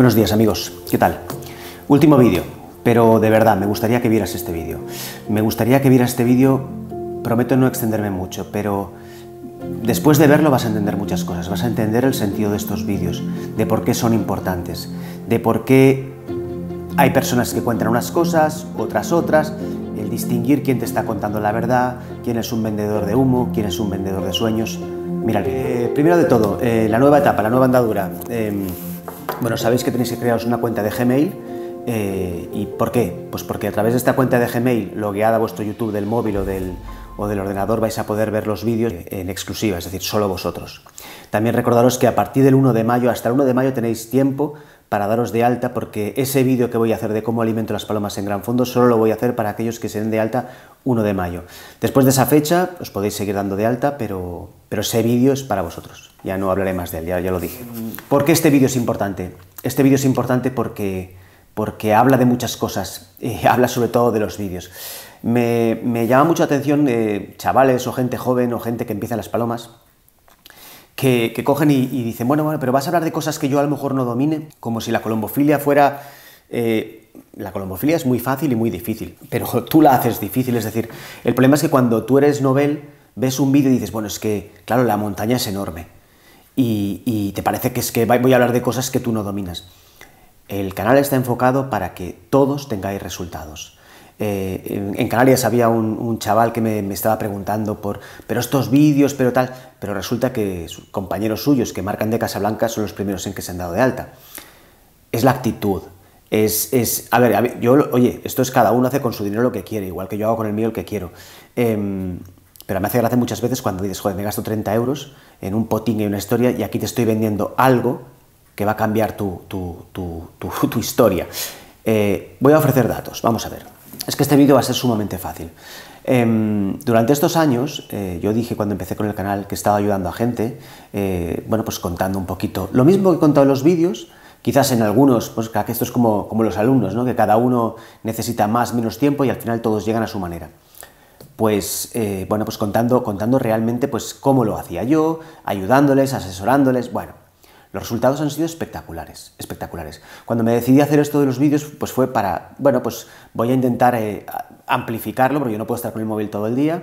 Buenos días amigos, ¿qué tal? Último vídeo, pero de verdad me gustaría que vieras este vídeo. Me gustaría que vieras este vídeo, prometo no extenderme mucho, pero después de verlo vas a entender muchas cosas, vas a entender el sentido de estos vídeos, de por qué son importantes, de por qué hay personas que cuentan unas cosas, otras otras, el distinguir quién te está contando la verdad, quién es un vendedor de humo, quién es un vendedor de sueños. Mira, eh, primero de todo, eh, la nueva etapa, la nueva andadura. Em, bueno, sabéis que tenéis que crearos una cuenta de Gmail. Eh, ¿Y por qué? Pues porque a través de esta cuenta de Gmail, logueada a vuestro YouTube del móvil o del, o del ordenador, vais a poder ver los vídeos en exclusiva, es decir, solo vosotros. También recordaros que a partir del 1 de mayo, hasta el 1 de mayo tenéis tiempo para daros de alta, porque ese vídeo que voy a hacer de cómo alimento las palomas en gran fondo solo lo voy a hacer para aquellos que se den de alta 1 de mayo. Después de esa fecha os podéis seguir dando de alta, pero, pero ese vídeo es para vosotros. Ya no hablaré más de él, ya, lo dije. ¿Por qué este vídeo es importante? Este vídeo es importante porque, porque habla de muchas cosas. Eh, habla sobre todo de los vídeos. Me, llama mucho atención eh, chavales o gente joven o gente que empieza en las palomas. Que, que cogen y, dicen, bueno, bueno, pero vas a hablar de cosas que yo a lo mejor no domine, como si la colombofilia fuera eh, la colombofilia es muy fácil y muy difícil, pero tú la haces difícil. Es decir, el problema es que cuando tú eres novel, ves un vídeo y dices, bueno, es que, claro, la montaña es enorme y, te parece que es que voy a hablar de cosas que tú no dominas. El canal está enfocado para que todos tengáis resultados. Eh, en, Canarias había un, chaval que me, estaba preguntando por, pero estos vídeos, pero tal, pero resulta que compañeros suyos que marcan de Casablanca son los primeros en que se han dado de alta. Es la actitud, es, es, a ver, yo, oye, esto es cada uno hace con su dinero lo que quiere, igual que yo hago con el mío el que quiero. Eh, pero me hace gracia muchas veces cuando dices, joder, me gasto 30 euros en un potín y una historia y aquí te estoy vendiendo algo que va a cambiar tu, historia. Eh, voy a ofrecer datos, vamos a ver. Es que este vídeo va a ser sumamente fácil. Em, durante estos años, eh, yo dije cuando empecé con el canal que estaba ayudando a gente, eh, bueno, pues contando un poquito. Lo mismo que he contado en los vídeos, quizás en algunos, pues que esto es como, como los alumnos, ¿no? que cada uno necesita más, menos tiempo y al final todos llegan a su manera pues eh, bueno, pues contando, contando realmente pues cómo lo hacía yo, ayudándoles, asesorándoles, bueno, los resultados han sido espectaculares, espectaculares. Cuando me decidí hacer esto de los vídeos, pues fue para, bueno, pues voy a intentar eh, amplificarlo, porque yo no puedo estar con el móvil todo el día.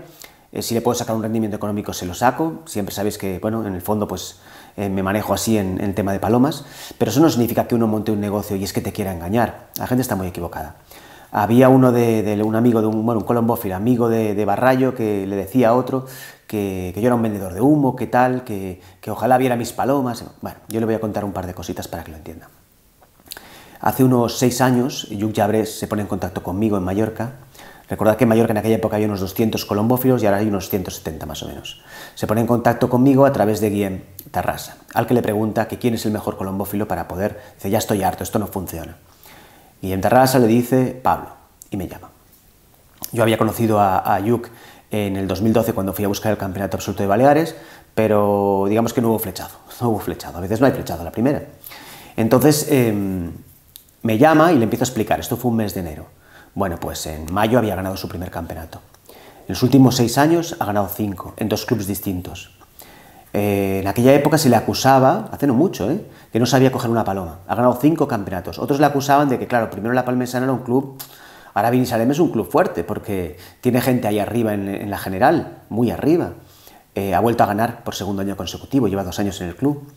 Eh, si le puedo sacar un rendimiento económico, se lo saco. Siempre sabéis que, bueno, en el fondo, pues me manejo así en, en el tema de palomas. Pero eso no significa que uno monte un negocio y es que te quiera engañar. La gente está muy equivocada. Había uno de, un amigo, de un, bueno, un amigo de, de, que le decía a otro que, yo era un vendedor de humo, que tal, que, ojalá viera mis palomas. Bueno, yo le voy a contar un par de cositas para que lo entienda. Hace unos seis años, Yuc Jabres se pone en contacto conmigo en Mallorca. Recordad que en Mallorca en aquella época había unos 200 colombófilos y ahora hay unos 170 más o menos. Se pone en contacto conmigo a través de Guillem Tarrasa, al que le pregunta que quién es el mejor colombófilo para poder... Dice, ya estoy harto, esto no funciona. Y en Tarrasa le dice Pablo y me llama. Yo había conocido a, a Yuk en el 2012 cuando fui a buscar el Campeonato Absoluto de Baleares, pero digamos que no hubo flechado, no hubo flechado, a veces no hay flechado la primera. Entonces em, me llama y le empiezo a explicar, esto fue un mes de enero. Bueno, pues en mayo había ganado su primer campeonato. En los últimos seis años ha ganado cinco, en dos clubes distintos. Eh, en aquella época se le acusaba, hace no mucho, ¿eh? que no sabía coger una paloma. Ha ganado cinco campeonatos. Otros le acusaban de que, claro, primero la Palmesana era un club. Ahora Vinisalem es un club fuerte porque tiene gente ahí arriba en, la general, muy arriba. Eh, ha vuelto a ganar por segundo año consecutivo, lleva dos años en el club.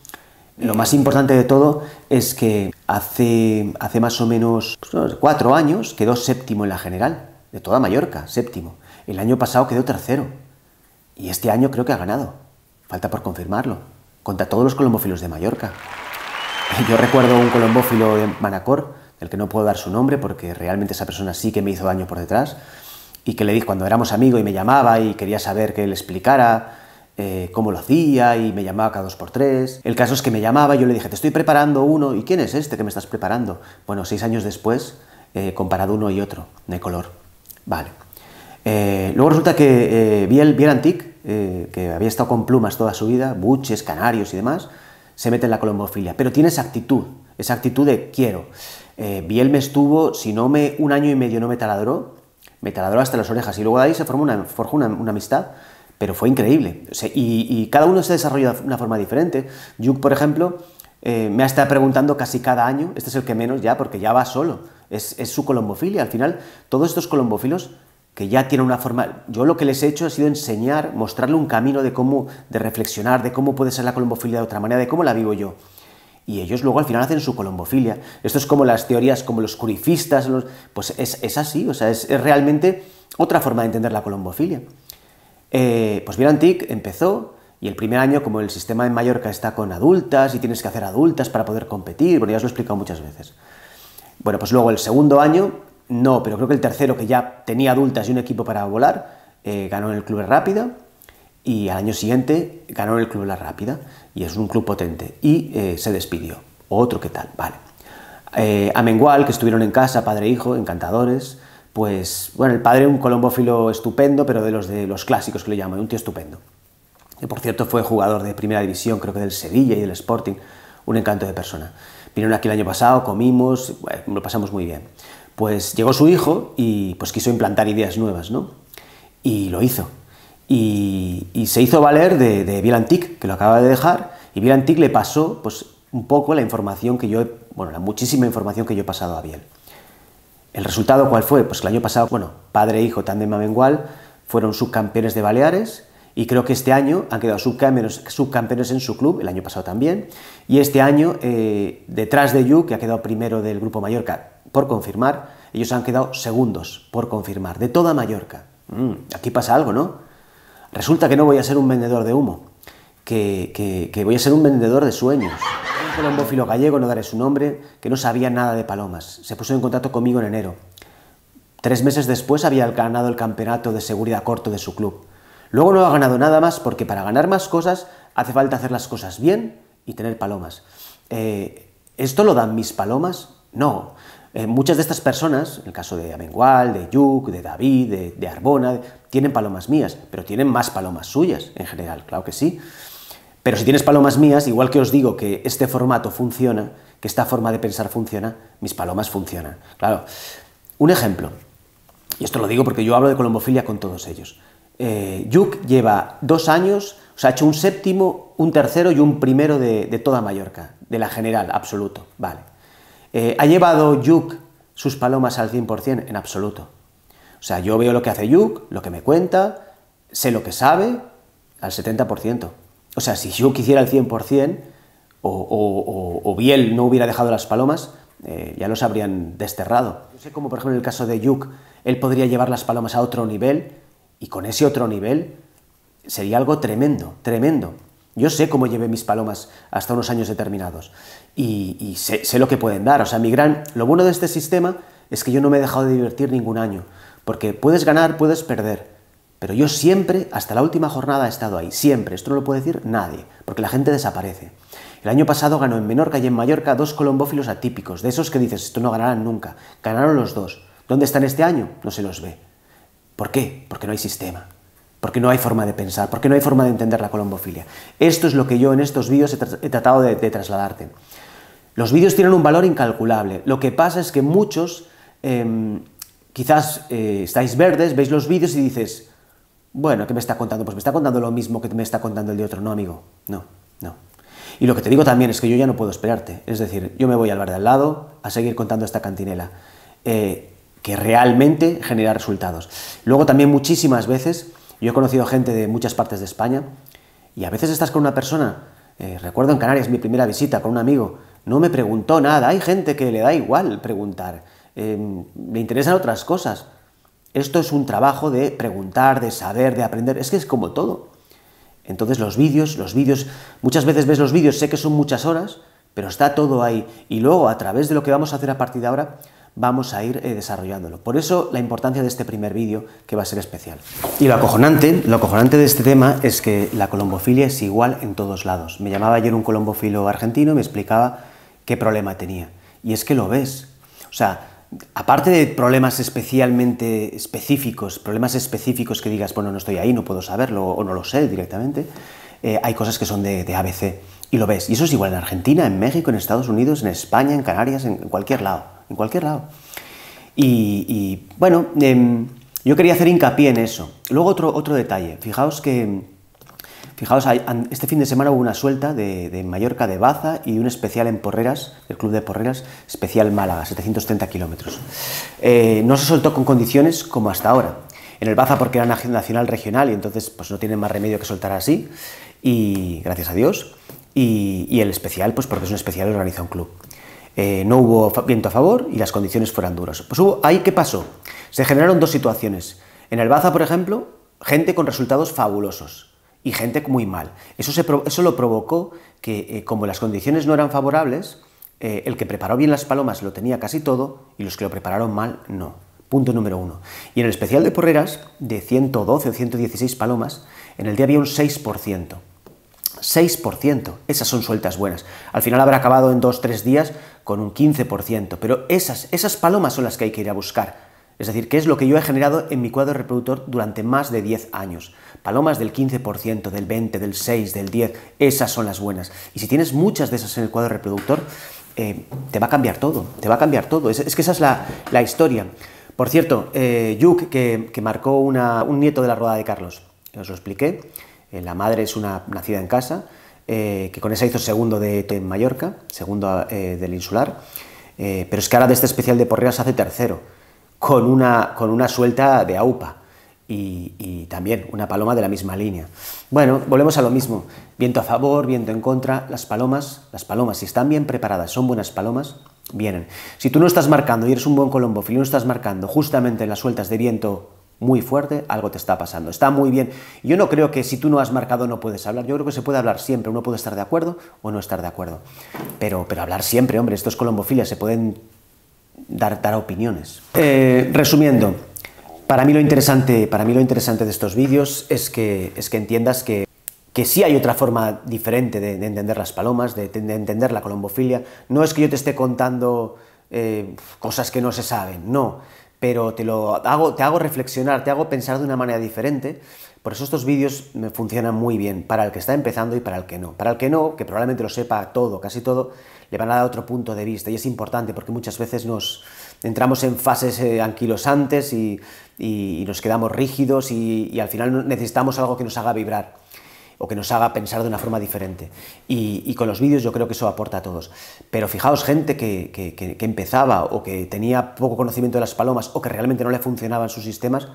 Lo más importante de todo es que hace, hace más o menos pues, cuatro años quedó séptimo en la general, de toda Mallorca, séptimo. El año pasado quedó tercero y este año creo que ha ganado. Falta por confirmarlo. Contra todos los colombófilos de Mallorca. Yo recuerdo un colombófilo de Manacor, del que no puedo dar su nombre porque realmente esa persona sí que me hizo daño por detrás, y que le dije cuando éramos amigos y me llamaba y quería saber que le explicara eh, cómo lo hacía y me llamaba cada dos por tres. El caso es que me llamaba y yo le dije, te estoy preparando uno, ¿y quién es este que me estás preparando? Bueno, seis años después, eh, comparado uno y otro, de color. Vale. Eh, luego resulta que vi el, eh, que había estado con plumas toda su vida, buches, canarios y demás, se mete en la colombofilia. Pero tiene esa actitud, esa actitud de quiero. Eh, Biel me estuvo, si no me un año y medio no me taladró, me taladró hasta las orejas y luego de ahí se formó una, forjó una, amistad, pero fue increíble. y, cada uno se desarrolla de una forma diferente. Yuk, por ejemplo, eh, me ha estado preguntando casi cada año, este es el que menos ya, porque ya va solo, es, es su colombofilia. Al final, todos estos colombofilos que ya tiene una forma. Yo lo que les he hecho ha sido enseñar, mostrarle un camino de cómo, de reflexionar, de cómo puede ser la colombofilia de otra manera, de cómo la vivo yo. Y ellos luego al final hacen su colombofilia. Esto es como las teorías, como los curifistas, los... pues es, es, así, o sea, es, realmente otra forma de entender la colombofilia. Eh, pues bien, Antic empezó y el primer año, como el sistema en Mallorca está con adultas y tienes que hacer adultas para poder competir, bueno, ya os lo he explicado muchas veces. Bueno, pues luego el segundo año no, pero creo que el tercero, que ya tenía adultas y un equipo para volar, eh, ganó en el Club Rápida y al año siguiente ganó en el Club La Rápida y es un club potente y eh, se despidió. Otro que tal, vale. Eh, Amengual, que estuvieron en casa, padre e hijo, encantadores, pues bueno, el padre un colombófilo estupendo, pero de los de los clásicos que le llaman, un tío estupendo. Y por cierto fue jugador de primera división, creo que del Sevilla y del Sporting, un encanto de persona. Vinieron aquí el año pasado, comimos, lo pasamos muy bien pues llegó su hijo y pues quiso implantar ideas nuevas, ¿no? Y lo hizo. Y, se hizo valer de, de Antic, que lo acaba de dejar, y Antic le pasó pues un poco la información que yo, bueno, la muchísima información que yo he pasado a Biel. ¿El resultado cuál fue? Pues que el año pasado, bueno, padre e hijo tandem Amengual fueron subcampeones de Baleares y creo que este año han quedado subcampeones, en su club, el año pasado también, y este año eh, detrás de Yu, que ha quedado primero del Grupo Mallorca, por confirmar, ellos han quedado segundos por confirmar, de toda Mallorca. Mm, aquí pasa algo, ¿no? Resulta que no voy a ser un vendedor de humo, que, voy a ser un vendedor de sueños. Un colombófilo gallego, no daré su nombre, que no sabía nada de palomas. Se puso en contacto conmigo en enero. Tres meses después había ganado el campeonato de seguridad corto de su club. Luego no ha ganado nada más porque para ganar más cosas hace falta hacer las cosas bien y tener palomas. Eh, ¿Esto lo dan mis palomas? No. Eh, muchas de estas personas, en el caso de Amengual, de Yuk, de David, de, Arbona, tienen palomas mías, pero tienen más palomas suyas en general, claro que sí. Pero si tienes palomas mías, igual que os digo que este formato funciona, que esta forma de pensar funciona, mis palomas funcionan. Claro, un ejemplo, y esto lo digo porque yo hablo de colombofilia con todos ellos. Yuk eh, lleva dos años, o sea, ha hecho un séptimo, un tercero y un primero de, de toda Mallorca, de la general, absoluto, vale. Eh, ¿Ha llevado Yuk sus palomas al 100%? En absoluto. O sea, yo veo lo que hace Yuk, lo que me cuenta, sé lo que sabe, al 70%. O sea, si Yuk hiciera el 100% o, o, Biel no hubiera dejado las palomas, eh, ya los habrían desterrado. Yo sé cómo, por ejemplo, en el caso de Yuk, él podría llevar las palomas a otro nivel y con ese otro nivel sería algo tremendo, tremendo. Yo sé cómo llevé mis palomas hasta unos años determinados y, sé, lo que pueden dar. O sea, mi gran, lo bueno de este sistema es que yo no me he dejado de divertir ningún año, porque puedes ganar, puedes perder, pero yo siempre, hasta la última jornada, he estado ahí, siempre. Esto no lo puede decir nadie, porque la gente desaparece. El año pasado ganó en Menorca y en Mallorca dos colombófilos atípicos, de esos que dices, esto no ganarán nunca. Ganaron los dos. ¿Dónde están este año? No se los ve. ¿Por qué? Porque no hay sistema porque no hay forma de pensar, porque no hay forma de entender la colombofilia. Esto es lo que yo en estos vídeos he, tratado de, trasladarte. Los vídeos tienen un valor incalculable. Lo que pasa es que muchos, em, quizás eh, estáis verdes, veis los vídeos y dices, bueno, ¿qué me está contando? Pues me está contando lo mismo que me está contando el de otro, no, amigo. No, no. Y lo que te digo también es que yo ya no puedo esperarte. Es decir, yo me voy al bar de al lado a seguir contando esta cantinela, eh, que realmente genera resultados. Luego también muchísimas veces yo he conocido gente de muchas partes de España y a veces estás con una persona, eh, recuerdo en Canarias mi primera visita con un amigo, no me preguntó nada, hay gente que le da igual preguntar, em, me interesan otras cosas. Esto es un trabajo de preguntar, de saber, de aprender, es que es como todo. Entonces los vídeos, los vídeos, muchas veces ves los vídeos, sé que son muchas horas, pero está todo ahí. Y luego, a través de lo que vamos a hacer a partir de ahora, vamos a ir eh, desarrollándolo. Por eso la importancia de este primer vídeo, que va a ser especial. Y lo acojonante, lo acojonante de este tema es que la colombofilia es igual en todos lados. Me llamaba ayer un colombofilo argentino y me explicaba qué problema tenía. Y es que lo ves. O sea, aparte de problemas especialmente específicos, problemas específicos que digas, bueno, no estoy ahí, no puedo saberlo o no lo sé directamente, eh, hay cosas que son de, de, ABC y lo ves. Y eso es igual en Argentina, en México, en Estados Unidos, en España, en Canarias, en cualquier lado en cualquier lado. Y, bueno, em, yo quería hacer hincapié en eso. Luego otro, otro detalle, fijaos que... Fijaos, este fin de semana hubo una suelta de, Mallorca de Baza y un especial en Porreras, el Club de Porreras, especial Málaga, 730 kilómetros. Eh, no se soltó con condiciones como hasta ahora. En el Baza porque era una nacional regional y entonces pues no tiene más remedio que soltar así, y gracias a Dios. Y, y el especial, pues porque es un especial organiza un club. Eh, no hubo viento a favor y las condiciones fueran duras. Pues ahí qué pasó. Se generaron dos situaciones. En Albaza, por ejemplo, gente con resultados fabulosos y gente muy mal. Eso, eso lo provocó que, eh, como las condiciones no eran favorables, eh, el que preparó bien las palomas lo tenía casi todo y los que lo prepararon mal no. Punto número uno. Y en el especial de porreras, de 112 o 116 palomas, en el día había un 6%. 6%. Esas son sueltas buenas. Al final habrá acabado en 2-3 días con un 15%, pero esas, esas palomas son las que hay que ir a buscar. Es decir, que es lo que yo he generado en mi cuadro reproductor durante más de 10 años. Palomas del 15%, del 20%, del 6%, del 10%, esas son las buenas. Y si tienes muchas de esas en el cuadro reproductor, eh, te va a cambiar todo, te va a cambiar todo. Es, que esa es la, historia. Por cierto, eh, Yuk, que, marcó un nieto de la rueda de Carlos, os lo expliqué, eh, la madre es una nacida en casa, eh, que con esa hizo segundo de, e en Mallorca, segundo eh, del insular, pero es que ahora de este especial de Porreras hace tercero, con una, con una suelta de AUPA. Y, también una paloma de la misma línea. Bueno, volvemos a lo mismo. Viento a favor, viento en contra. Las palomas, las palomas, si están bien preparadas, son buenas palomas, vienen. Si tú no estás marcando y eres un buen colombo, y no estás marcando justamente las sueltas de viento muy fuerte, algo te está pasando. Está muy bien. Yo no creo que si tú no has marcado no puedes hablar. Yo creo que se puede hablar siempre. Uno puede estar de acuerdo o no estar de acuerdo. Pero, pero hablar siempre, hombre, esto es colombofilia, se pueden dar, dar opiniones. Eh, resumiendo, para mí lo interesante, para mí lo interesante de estos vídeos es que, es que entiendas que que sí hay otra forma diferente de, entender las palomas, de, entender la colombofilia. No es que yo te esté contando eh, cosas que no se saben, no pero te lo hago, te hago reflexionar, te hago pensar de una manera diferente. Por eso estos vídeos me funcionan muy bien para el que está empezando y para el que no. Para el que no, que probablemente lo sepa todo, casi todo, le van a dar otro punto de vista y es importante porque muchas veces nos entramos en fases eh, anquilosantes y, nos quedamos rígidos y al final necesitamos algo que nos haga vibrar o que nos haga pensar de una forma diferente. Y, con los vídeos yo creo que eso aporta a todos. Pero fijaos, gente que, empezaba o que tenía poco conocimiento de las palomas o que realmente no le funcionaban sus sistemas,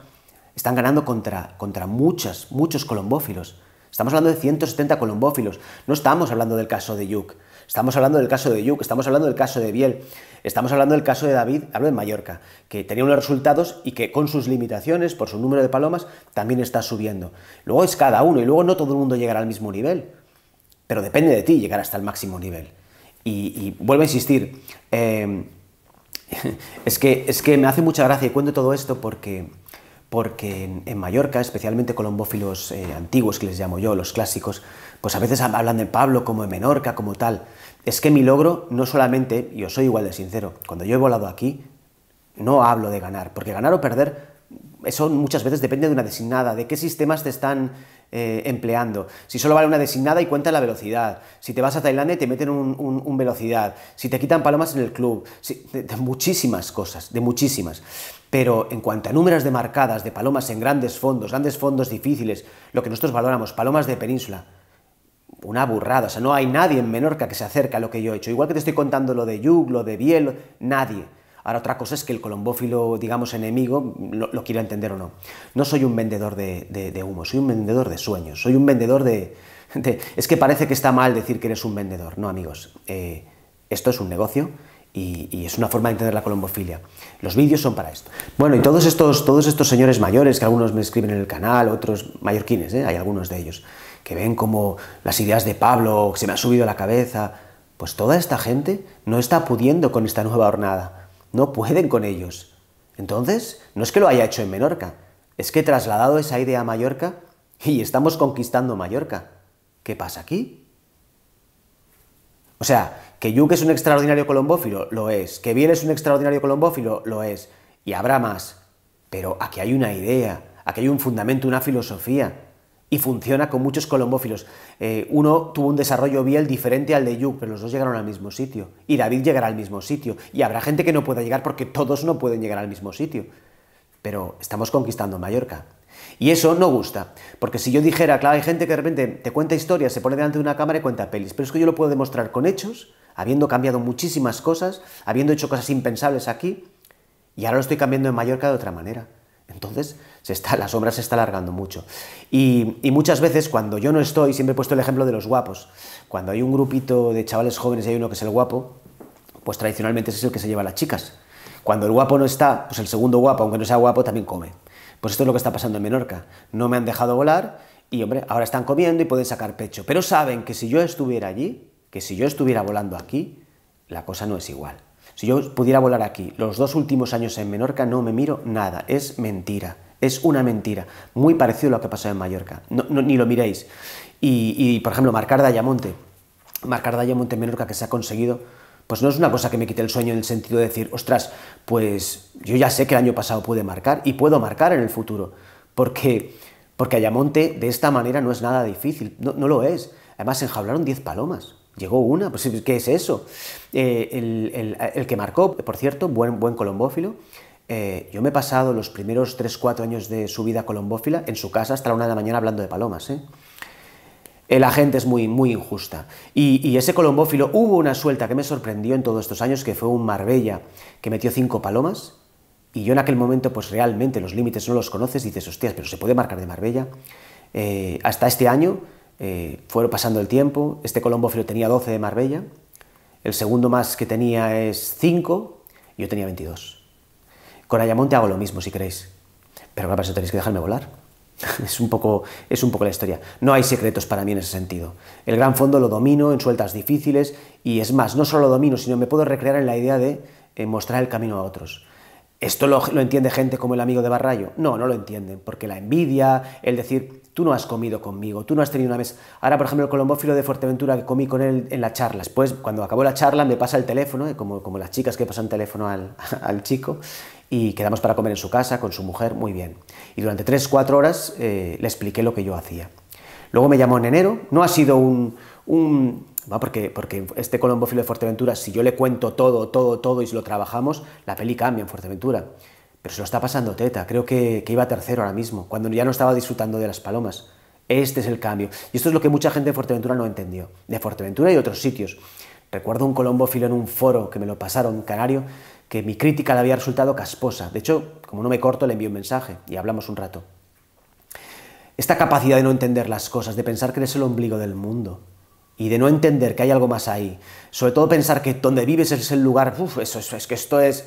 están ganando contra, contra muchas, muchos colombófilos. Estamos hablando de 170 colombófilos. No estamos hablando del caso de Yuk. Estamos hablando del caso de Yuk, estamos hablando del caso de Biel, estamos hablando del caso de David, hablo de Mallorca, que tenía unos resultados y que con sus limitaciones, por su número de palomas, también está subiendo. Luego es cada uno y luego no todo el mundo llegará al mismo nivel, pero depende de ti llegar hasta el máximo nivel. Y, vuelvo a insistir, eh, es, que, es que me hace mucha gracia y cuento todo esto porque porque en, Mallorca, especialmente colombófilos eh, antiguos, que les llamo yo, los clásicos, pues a veces hablan de Pablo como de Menorca, como tal. Es que mi logro no solamente, y os soy igual de sincero, cuando yo he volado aquí, no hablo de ganar, porque ganar o perder, eso muchas veces depende de una designada, de qué sistemas te están eh, empleando. Si solo vale una designada y cuenta la velocidad. Si te vas a Tailandia y te meten un, velocidad. Si te quitan palomas en el club. muchísimas cosas, de muchísimas. Pero en cuanto a números de marcadas de palomas en grandes fondos, grandes fondos difíciles, lo que nosotros valoramos, palomas de península, una burrada. O sea, no hay nadie en Menorca que se acerque a lo que yo he hecho. Igual que te estoy contando lo de Yug, lo de Biel, nadie. Ahora otra cosa es que el colombófilo, digamos, enemigo, lo, quiero quiera entender o no. No soy un vendedor de, humo, soy un vendedor de sueños, soy un vendedor de, Es que parece que está mal decir que eres un vendedor. No, amigos, eh, esto es un negocio y, es una forma de entender la colombofilia. Los vídeos son para esto. Bueno, y todos estos, todos estos señores mayores, que algunos me escriben en el canal, otros mayorquines, ¿eh? hay algunos de ellos, que ven como las ideas de Pablo que se me ha subido la cabeza, pues toda esta gente no está pudiendo con esta nueva jornada. No pueden con ellos. Entonces, no es que lo haya hecho en Menorca, es que he trasladado esa idea a Mallorca y estamos conquistando Mallorca. ¿Qué pasa aquí? O sea, que Yuke es un extraordinario colombófilo, lo es. Que Biel es un extraordinario colombófilo, lo es. Y habrá más. Pero aquí hay una idea, aquí hay un fundamento, una filosofía y funciona con muchos colombófilos. Eh, uno tuvo un desarrollo biel diferente al de Yuk, pero los dos llegaron al mismo sitio. Y David llegará al mismo sitio. Y habrá gente que no pueda llegar porque todos no pueden llegar al mismo sitio. Pero estamos conquistando Mallorca. Y eso no gusta, porque si yo dijera, claro, hay gente que de repente te cuenta historias, se pone delante de una cámara y cuenta pelis, pero es que yo lo puedo demostrar con hechos, habiendo cambiado muchísimas cosas, habiendo hecho cosas impensables aquí, y ahora lo estoy cambiando en Mallorca de otra manera. Entonces, se está, la sombra se está alargando mucho. Y, muchas veces cuando yo no estoy, siempre he puesto el ejemplo de los guapos. Cuando hay un grupito de chavales jóvenes y hay uno que es el guapo, pues tradicionalmente ese es el que se lleva a las chicas. Cuando el guapo no está, pues el segundo guapo, aunque no sea guapo, también come. Pues esto es lo que está pasando en Menorca. No me han dejado volar y, hombre, ahora están comiendo y pueden sacar pecho. Pero saben que si yo estuviera allí, que si yo estuviera volando aquí, la cosa no es igual. Si yo pudiera volar aquí, los dos últimos años en Menorca no me miro nada, es mentira. Es una mentira. Muy parecido a lo que pasó en Mallorca. ni lo miréis. Y, por ejemplo, marcar Dayamonte. Marcar Ayamonte en Menorca que se ha conseguido. Pues no es una cosa que me quite el sueño en el sentido de decir, ostras, pues yo ya sé que el año pasado pude marcar y puedo marcar en el futuro. Porque, porque Ayamonte de esta manera no es nada difícil. No, lo es. Además, enjaularon 10 palomas. Llegó una, pues ¿qué es eso? Eh, el, el, el, que marcó, por cierto, buen, buen colombófilo, eh, yo me he pasado los primeros 3-4 años de su vida colombófila en su casa hasta la una de la mañana hablando de palomas. ¿eh? El La gente es muy, muy injusta. Y, ese colombófilo, hubo una suelta que me sorprendió en todos estos años, que fue un Marbella que metió cinco palomas. Y yo en aquel momento, pues realmente los límites no los conoces, dices, hostias, pero se puede marcar de Marbella. Eh, hasta este año fueron pasando el tiempo, este colombófilo tenía 12 de Marbella, el segundo más que tenía es 5, yo tenía 22. Con Ayamonte hago lo mismo, si queréis. Pero claro, para eso tenéis que dejarme volar. es, un poco, es un poco la historia. No hay secretos para mí en ese sentido. El gran fondo lo domino en sueltas difíciles y es más, no solo lo domino, sino me puedo recrear en la idea de eh, mostrar el camino a otros. ¿Esto lo, lo, entiende gente como el amigo de Barrayo? No, no lo entienden, porque la envidia, el decir, tú no has comido conmigo, tú no has tenido una mesa. Ahora, por ejemplo, el colombófilo de Fuerteventura que comí con él en la charla. Después, pues, cuando acabó la charla, me pasa el teléfono, ¿eh? como, las chicas que pasan teléfono al, chico, y quedamos para comer en su casa con su mujer, muy bien. Y durante tres, cuatro horas eh, le expliqué lo que yo hacía. Luego me llamó en enero, no ha sido un... ¿va? Porque, porque este colombófilo de Fuerteventura, si yo le cuento todo, todo, todo y lo trabajamos, la peli cambia en Fuerteventura pero se lo está pasando teta. Creo que, iba tercero ahora mismo, cuando ya no estaba disfrutando de las palomas. Este es el cambio. Y esto es lo que mucha gente de Fuerteventura no entendió, de Fuerteventura y otros sitios. Recuerdo un colombófilo en un foro que me lo pasaron, canario, que mi crítica le había resultado casposa. De hecho, como no me corto, le envío un mensaje y hablamos un rato. Esta capacidad de no entender las cosas, de pensar que eres el ombligo del mundo y de no entender que hay algo más ahí, sobre todo pensar que donde vives es el lugar, Uf, eso, eso, es que esto es,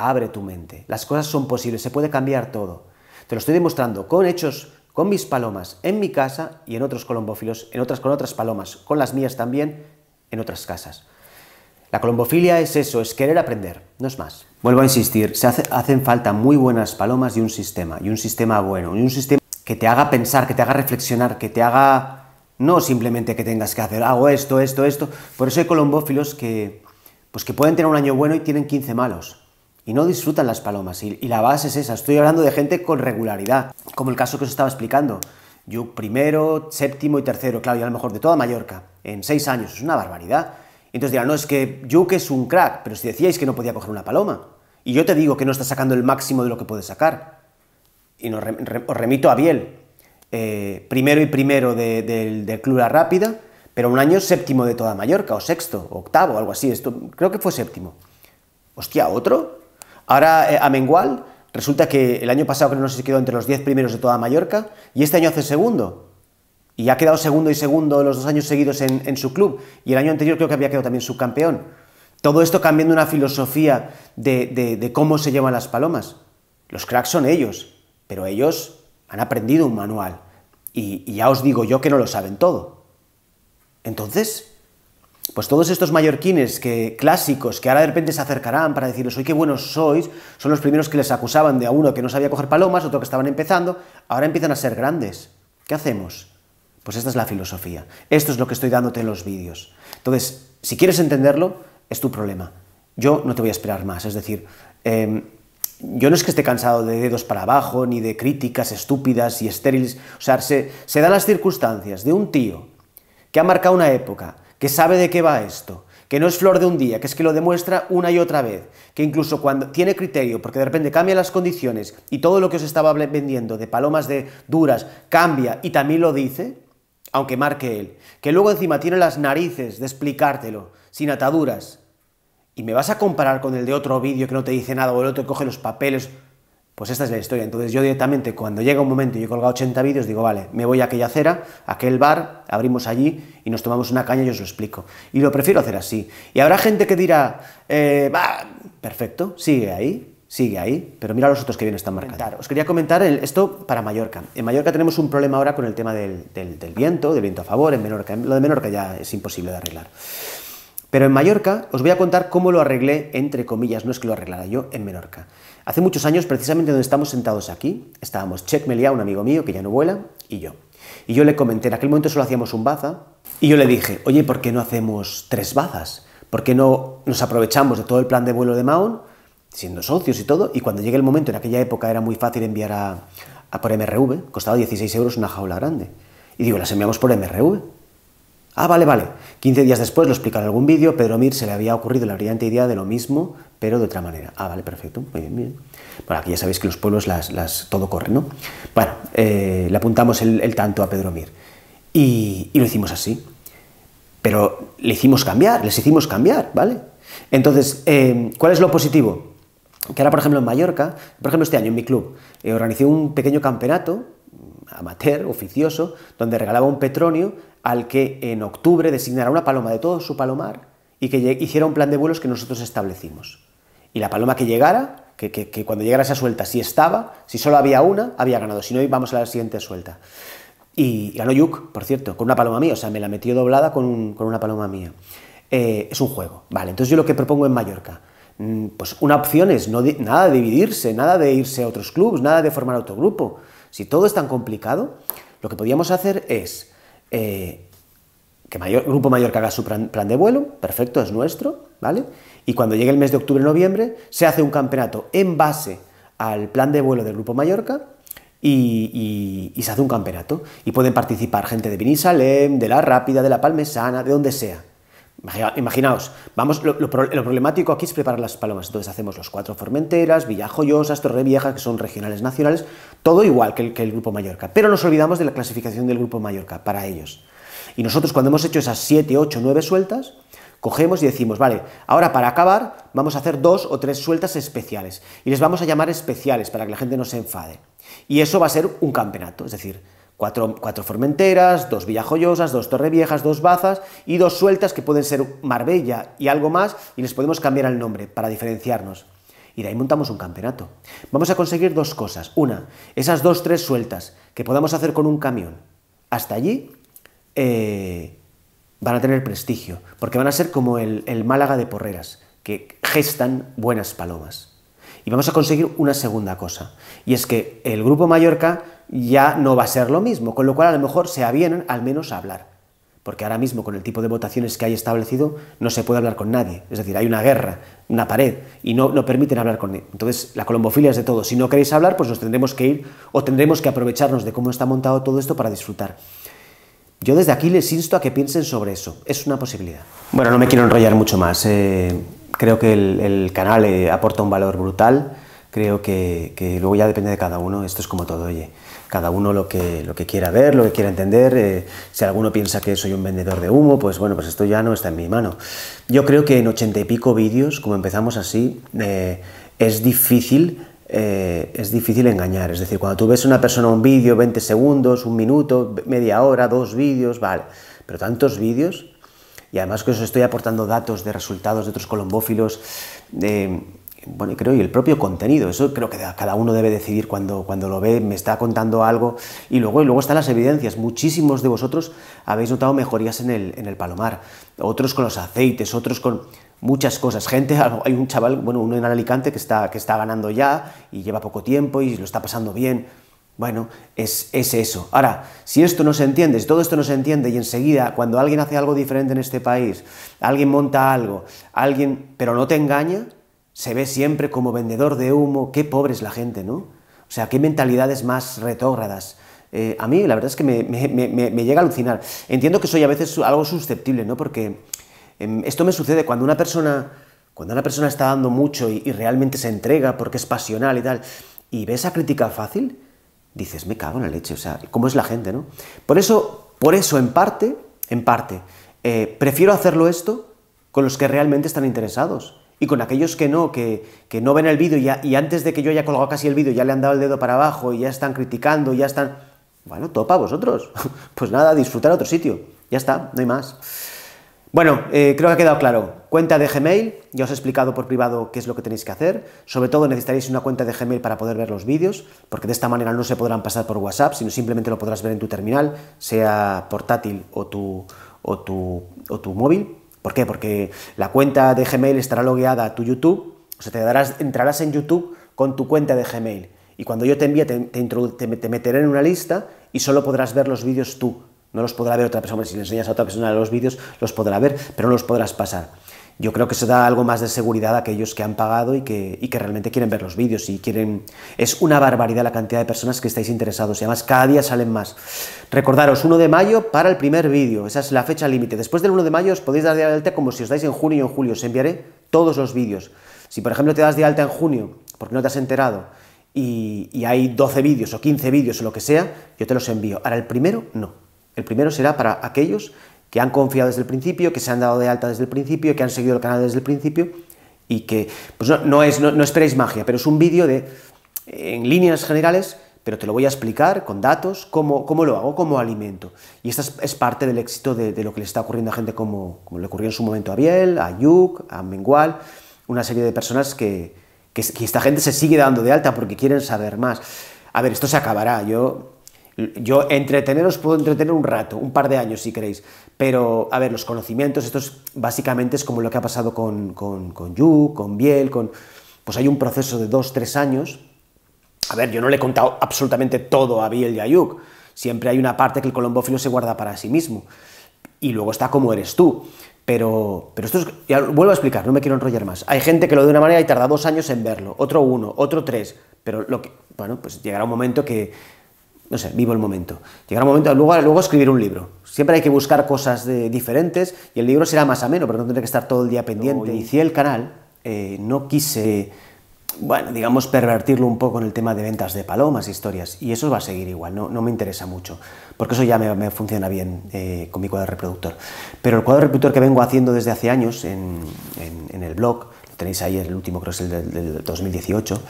Abre tu mente. Las cosas son posibles, se puede cambiar todo. Te lo estoy demostrando con hechos, con mis palomas, en mi casa y en otros colombófilos, en otras con otras palomas, con las mías también, en otras casas. La colombofilia es eso, es querer aprender, no es más. Vuelvo a insistir, se hacen falta muy buenas palomas y un sistema, y un sistema bueno, y un sistema que te haga pensar, que te haga reflexionar, que te haga no simplemente que tengas que hacer, hago esto, esto, esto. Por eso hay colombófilos que, pues que pueden tener un año bueno y tienen 15 malos y no disfrutan las palomas. Y, la base es esa. Estoy hablando de gente con regularidad, como el caso que os estaba explicando. Yo primero, séptimo y tercero, claro, y a lo mejor de toda Mallorca, en seis años, es una barbaridad. entonces dirán, no, es que juke es un crack, pero si decíais que no podía coger una paloma, y yo te digo que no está sacando el máximo de lo que puede sacar, y os remito a Biel, eh, primero y primero de, del, Club La Rápida, pero un año séptimo de toda Mallorca, o sexto, octavo, algo así, esto, creo que fue séptimo. Hostia, ¿otro? Ahora eh, a Amengual resulta que el año pasado creo no se quedó entre los 10 primeros de toda Mallorca y este año hace segundo. Y ha quedado segundo y segundo los dos años seguidos en, su club. Y el año anterior creo que había quedado también subcampeón. Todo esto cambiando una filosofía de, cómo se llevan las palomas. Los cracks son ellos, pero ellos han aprendido un manual. y ya os digo yo que no lo saben todo. Entonces, pues todos estos mallorquines que, clásicos que ahora de repente se acercarán para decirles, oye, qué buenos sois, son los primeros que les acusaban de a uno que no sabía coger palomas, otro que estaban empezando, ahora empiezan a ser grandes. ¿Qué hacemos? Pues esta es la filosofía. Esto es lo que estoy dándote en los vídeos. Entonces, si quieres entenderlo, es tu problema. Yo no te voy a esperar más. Es decir, em, yo no es que esté cansado de dedos para abajo, ni de críticas estúpidas y estériles. O sea, se, se dan las circunstancias de un tío que ha marcado una época, que sabe de qué va esto, que no es flor de un día, que es que lo demuestra una y otra vez, que incluso cuando tiene criterio, porque de repente cambia las condiciones y todo lo que os estaba vendiendo de palomas de duras cambia y también lo dice, aunque marque él, que luego encima tiene las narices de explicártelo, sin ataduras, y me vas a comparar con el de otro vídeo que no te dice nada o el otro coge los papeles, pues esta es la historia. Entonces yo directamente cuando llega un momento y yo colgo 80 vídeos, digo, vale, me voy a aquella acera, a aquel bar, abrimos allí y nos tomamos una caña y os lo explico. Y lo prefiero hacer así. Y habrá gente que dirá, eh, perfecto, sigue ahí, sigue ahí, pero mira los otros que vienen, están marcados. Os quería comentar esto para Mallorca. En Mallorca tenemos un problema ahora con el tema del, del viento, del viento a favor, en Menorca. Lo de Menorca ya es imposible de arreglar. Pero en Mallorca os voy a contar cómo lo arreglé, entre comillas, no es que lo arreglara yo, en Menorca. Hace muchos años, precisamente donde estamos sentados aquí, estábamos Chek Melia, un amigo mío que ya no vuela, y yo. Y yo le comenté, en aquel momento solo hacíamos un baza, y yo le dije, oye, ¿por qué no hacemos tres bazas? ¿Por qué no nos aprovechamos de todo el plan de vuelo de Mahon, siendo socios y todo? Y cuando llegue el momento, en aquella época era muy fácil enviar a, por MRV, costaba 16 euros una jaula grande. Y digo, las enviamos por MRV. Ah, vale, vale. 15 días después, lo explicaron en algún vídeo, Pedro Mir se le había ocurrido la brillante idea de lo mismo, pero de otra manera. Ah, vale, perfecto. Muy bien, bien. Bueno, aquí ya sabéis que los pueblos las, todo corre, ¿no? Bueno, eh, le apuntamos el, tanto a Pedro Mir. Y, lo hicimos así. Pero le hicimos cambiar, les hicimos cambiar, ¿vale? Entonces, eh, ¿cuál es lo positivo? Que ahora, por ejemplo, en Mallorca, por ejemplo, este año en mi club, eh, organicé organizé un pequeño campeonato amateur, oficioso, donde regalaba un petróleo al que en octubre designara una paloma de todo su palomar y que hiciera un plan de vuelos que nosotros establecimos. Y la paloma que llegara, que, cuando llegara esa suelta, si estaba, si solo había una, había ganado, si no íbamos a la siguiente suelta. Y ganó Yuk, por cierto, con una paloma mía, o sea, me la metió doblada con, una paloma mía. Eh, es un juego, vale. Entonces yo lo que propongo en Mallorca, mm, pues una opción es nada de dividirse, nada de irse a otros clubes, nada de formar otro grupo. Si todo es tan complicado, lo que podíamos hacer es eh, que mayor, grupo Mallorca haga su plan, de vuelo, perfecto, es nuestro, ¿vale? Y cuando llegue el mes de octubre-noviembre, se hace un campeonato en base al plan de vuelo del Grupo Mallorca y, se hace un campeonato. Y pueden participar gente de Vinisalem, de La Rápida, de La Palmesana, de donde sea. Imaginaos, vamos, lo, problemático aquí es preparar las palomas. Entonces hacemos los cuatro Formenteras, Villajoyosas, Torrevieja, que son regionales nacionales, todo igual que el, Grupo Mallorca. Pero nos olvidamos de la clasificación del Grupo Mallorca para ellos. Y nosotros cuando hemos hecho esas siete, ocho, nueve sueltas, cogemos y decimos, vale, ahora para acabar vamos a hacer dos o tres sueltas especiales. Y les vamos a llamar especiales para que la gente no se enfade. Y eso va a ser un campeonato, es decir, Cuatro, Formenteras, dos Villajoyosas, dos Torreviejas, dos Bazas y dos sueltas que pueden ser Marbella y algo más y les podemos cambiar el nombre para diferenciarnos. Y de ahí montamos un campeonato. Vamos a conseguir dos cosas. Una, esas dos, tres sueltas que podamos hacer con un camión. Hasta allí eh, van a tener prestigio, porque van a ser como el, el Málaga de Porreras, que gestan buenas palomas. Y vamos a conseguir una segunda cosa, y es que el Grupo Mallorca ya no va a ser lo mismo, con lo cual a lo mejor se avienen al menos a hablar. Porque ahora mismo, con el tipo de votaciones que hay establecido, no se puede hablar con nadie. Es decir, hay una guerra, una pared, y no, no permiten hablar con nadie, Entonces, la colombofilia es de todo. Si no queréis hablar, pues nos tendremos que ir o tendremos que aprovecharnos de cómo está montado todo esto para disfrutar. Yo desde aquí les insto a que piensen sobre eso. Es una posibilidad. Bueno, no me quiero enrollar mucho más. Eh. creo que el, canal eh, aporta un valor brutal. Creo que, que luego ya depende de cada uno. Esto es como todo, oye cada uno lo que, lo que quiera ver, lo que quiera entender. Eh, si alguno piensa que soy un vendedor de humo, pues bueno, pues esto ya no está en mi mano. Yo creo que en ochenta y pico vídeos, como empezamos así, eh, es difícil eh, es difícil engañar. Es decir, cuando tú ves a una persona un vídeo, 20 segundos, un minuto, media hora, dos vídeos, vale. Pero tantos vídeos, y además que os estoy aportando datos de resultados de otros colombófilos, bueno, creo, y el propio contenido. Eso creo que cada uno debe decidir cuando, cuando lo ve, me está contando algo. Y luego, y luego están las evidencias. Muchísimos de vosotros habéis notado mejorías en el, en el palomar, otros con los aceites, otros con muchas cosas. Gente, hay un chaval, bueno, uno en Alicante que está, que está ganando ya y lleva poco tiempo y lo está pasando bien. Bueno, es, eso. Ahora, si esto no se entiende, si todo esto no se entiende y enseguida cuando alguien hace algo diferente en este país, alguien monta algo, alguien, pero no te engaña, se ve siempre como vendedor de humo, qué pobre es la gente, ¿no? O sea, qué mentalidades más retrógradas eh, a mí la verdad es que me, llega a alucinar. Entiendo que soy a veces algo susceptible, ¿no? Porque em, esto me sucede cuando una persona, cuando una persona está dando mucho y, realmente se entrega porque es pasional y tal, y ve esa crítica fácil, dices, me cago en la leche, o sea, ¿cómo es la gente, no? Por eso, por eso, en parte, en parte, eh, prefiero hacerlo esto con los que realmente están interesados y con aquellos que no, que, no ven el vídeo y, y, antes de que yo haya colgado casi el vídeo ya le han dado el dedo para abajo y ya están criticando, ya están... Bueno, topa vosotros. Pues nada, disfrutar otro sitio. Ya está, no hay más. Bueno, eh, creo que ha quedado claro. Cuenta de Gmail, ya os he explicado por privado qué es lo que tenéis que hacer. Sobre todo necesitaréis una cuenta de Gmail para poder ver los vídeos, porque de esta manera no se podrán pasar por WhatsApp, sino simplemente lo podrás ver en tu terminal, sea portátil o o o tu móvil. ¿Por qué? Porque la cuenta de Gmail estará logueada a tu YouTube, o sea, te darás, entrarás en YouTube con tu cuenta de Gmail. Y cuando yo te envíe, te, meteré en una lista y solo podrás ver los vídeos tú. No los podrá ver otra persona. Si le enseñas a otra persona los vídeos, los podrá ver, pero no los podrás pasar yo creo que eso da algo más de seguridad a aquellos que han pagado y que, realmente quieren ver los vídeos y quieren... Es una barbaridad la cantidad de personas que estáis interesados y además cada día salen más. Recordaros, 1 de mayo para el primer vídeo, esa es la fecha límite. Después del 1 de mayo os podéis dar de alta como si os dais en junio y en julio, os enviaré todos los vídeos. Si por ejemplo te das de alta en junio porque no te has enterado y, y hay 12 vídeos o 15 vídeos o lo que sea, yo te los envío. Ahora el primero no. El primero será para aquellos que han confiado desde el principio, que se han dado de alta desde el principio, que han seguido el canal desde el principio y que, pues no, no esperéis magia, pero es un vídeo de, en líneas generales, pero te lo voy a explicar con datos, cómo, cómo lo hago, cómo alimento. Y esta es, parte del éxito de, lo que le está ocurriendo a gente como, le ocurrió en su momento a Biel, a Yuk, a Mengual, una serie de personas que, que, que esta gente se sigue dando de alta porque quieren saber más. A ver, esto se acabará. Yo yo entreteneros puedo entretener un rato, un par de años si queréis, pero a ver, los conocimientos, esto básicamente es como lo que ha pasado con, con, con Yu, con Biel, con... Pues hay un proceso de dos, tres años. A ver, yo no le he contado absolutamente todo a Biel y a Yuk. Siempre hay una parte que el colombófilo se guarda para sí mismo. Y luego está como eres tú. Pero, pero esto es, ya vuelvo a explicar, no me quiero enrollar más. Hay gente que lo de una manera y tarda dos años en verlo, otro uno, otro tres, pero lo bueno, pues llegará un momento que, no sé, vivo el momento. Llegará un momento, luego, luego escribir un libro. Siempre hay que buscar cosas diferentes y el libro será más ameno, pero no tendré que estar todo el día pendiente. y inicié el canal, eh, no quise, bueno, digamos, pervertirlo un poco en el tema de ventas de palomas, historias, y eso va a seguir igual, no, me interesa mucho, porque eso ya me, funciona bien eh, con mi cuadro reproductor. Pero el cuadro reproductor que vengo haciendo desde hace años en, el blog, lo tenéis ahí el último, creo que es el del 2018,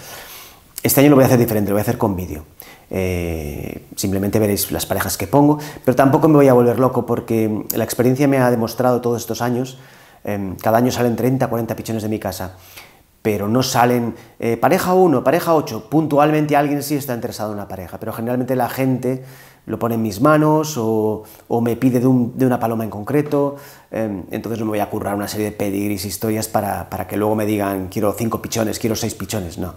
este año lo voy a hacer diferente, lo voy a hacer con vídeo eh, simplemente veréis las parejas que pongo, pero tampoco me voy a volver loco porque la experiencia me ha demostrado todos estos años, em, cada año salen 30, 40 pichones de mi casa, pero no salen eh, pareja 1, pareja 8, puntualmente alguien sí está interesado en una pareja, pero generalmente la gente lo pone en mis manos o, me pide de, una paloma en concreto, em, entonces no me voy a currar una serie de pedigris, historias para, para que luego me digan quiero 5 pichones, quiero 6 pichones, no.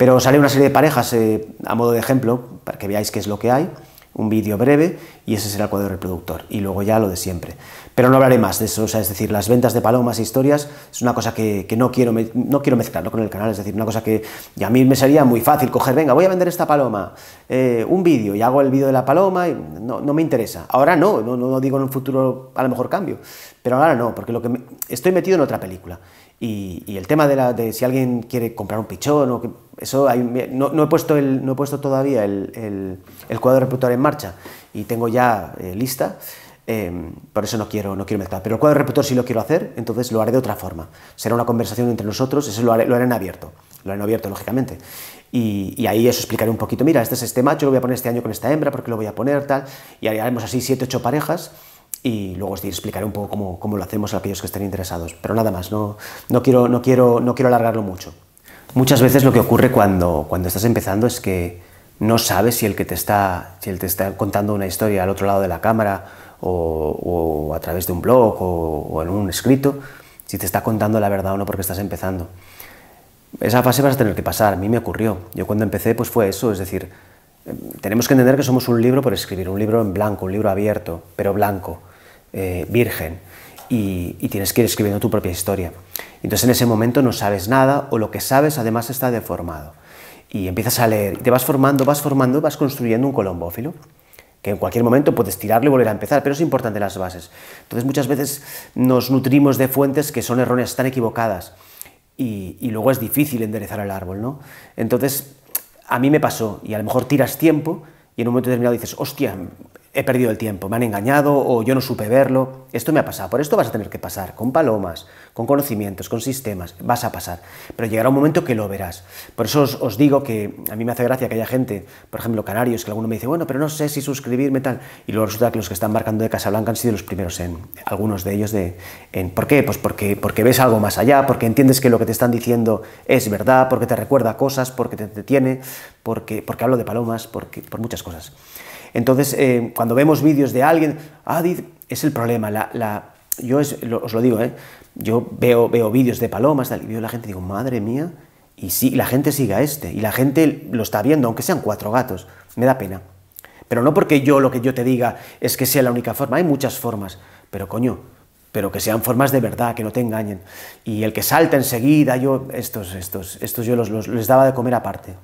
Pero os una serie de parejas eh, a modo de ejemplo, para que veáis qué es lo que hay, un vídeo breve, y ese será el cuadro reproductor, y luego ya lo de siempre. Pero no hablaré más de eso, sea, es decir, las ventas de palomas e historias es una cosa que, no, quiero, no quiero mezclarlo con el canal, es decir, una cosa que a mí me sería muy fácil coger, venga, voy a vender esta paloma, eh, un vídeo, y hago el vídeo de la paloma, y no, me interesa. Ahora no, no, no digo en un futuro a lo mejor cambio, pero ahora no, porque lo que estoy metido en otra película. Y, el tema de, la, de, si alguien quiere comprar un pichón o que, eso no, he puesto el, no he puesto todavía el, cuadro de en marcha y tengo ya eh, lista Em, por eso no quiero, no quiero mezclar. Pero el cuadro repertor sí lo quiero hacer, entonces lo haré de otra forma. Será una conversación entre nosotros, eso lo haré, lo haré en abierto. Lo haré en abierto, lógicamente. Y, ahí eso explicaré un poquito. Mira, este es este macho, lo voy a poner este año con esta hembra, porque lo voy a poner tal. Y haremos así 7, 8 parejas. Y luego os explicaré un poco cómo, cómo, lo hacemos a aquellos que estén interesados. Pero nada más, no, no, quiero, no, quiero, no quiero alargarlo mucho. Muchas veces lo que ocurre cuando, cuando estás empezando es que no sabes si el que te está, si el te está contando una historia al otro lado de la cámara o, a través de un blog o, en un escrito, si te está contando la verdad o no porque estás empezando. Esa fase vas a tener que pasar, a mí me ocurrió. Yo cuando empecé pues fue eso, es decir, em, tenemos que entender que somos un libro por escribir, un libro en blanco, un libro abierto, pero blanco, eh, virgen, y, y tienes que ir escribiendo tu propia historia. Entonces en ese momento no sabes nada o lo que sabes además está deformado y empiezas a leer, te vas formando, vas formando, vas construyendo un colombófilo que en cualquier momento puedes tirarlo y volver a empezar, pero es importante las bases. Entonces muchas veces nos nutrimos de fuentes que son erróneas, están equivocadas, y, luego es difícil enderezar el árbol, ¿no? Entonces, a mí me pasó, y a lo mejor tiras tiempo, y en un momento determinado dices, hostia, he perdido el tiempo, me han engañado o yo no supe verlo. Esto me ha pasado, por esto vas a tener que pasar, con palomas, con conocimientos, con sistemas, vas a pasar. Pero llegará un momento que lo verás. Por eso os, digo que a mí me hace gracia que haya gente, por ejemplo, canarios, que alguno me dice, bueno, pero no sé si suscribirme tal. Y luego resulta que los que están marcando de Casablanca han sido los primeros en, algunos de ellos, de, en, ¿por qué? Pues porque, porque ves algo más allá, porque entiendes que lo que te están diciendo es verdad, porque te recuerda cosas, porque te tiene, porque, porque hablo de palomas, porque, por muchas cosas. Entonces, eh, cuando vemos vídeos de alguien, ah, es el problema, yo os lo digo, eh, yo veo, veo vídeos de palomas, tal, y veo la gente digo, madre mía, y, sí, la gente sigue este, y la gente lo está viendo, aunque sean cuatro gatos, me da pena. Pero no porque yo lo que yo te diga es que sea la única forma, hay muchas formas, pero coño, pero que sean formas de verdad, que no te engañen. Y el que salta enseguida, yo, estos, estos, estos yo los, les daba de comer aparte,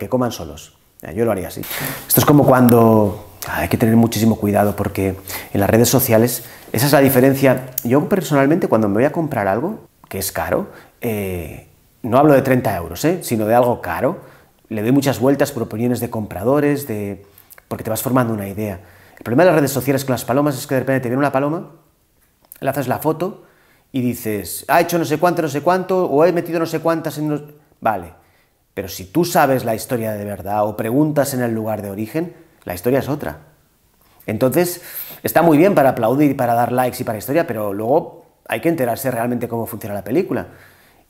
que coman solos. Yo lo haría así. Esto es como cuando ah, hay que tener muchísimo cuidado porque en las redes sociales, esa es la diferencia. Yo personalmente cuando me voy a comprar algo, que es caro, eh, no hablo de 30 euros, eh, sino de algo caro, le doy muchas vueltas por opiniones de compradores, de... porque te vas formando una idea. El problema de las redes sociales con las palomas es que de repente te viene una paloma, le haces la foto y dices, ha hecho no sé cuánto, no sé cuánto, o he metido no sé cuántas en... Vale pero si tú sabes la historia de verdad o preguntas en el lugar de origen, la historia es otra. Entonces, está muy bien para aplaudir, y para dar likes y para historia, pero luego hay que enterarse realmente cómo funciona la película.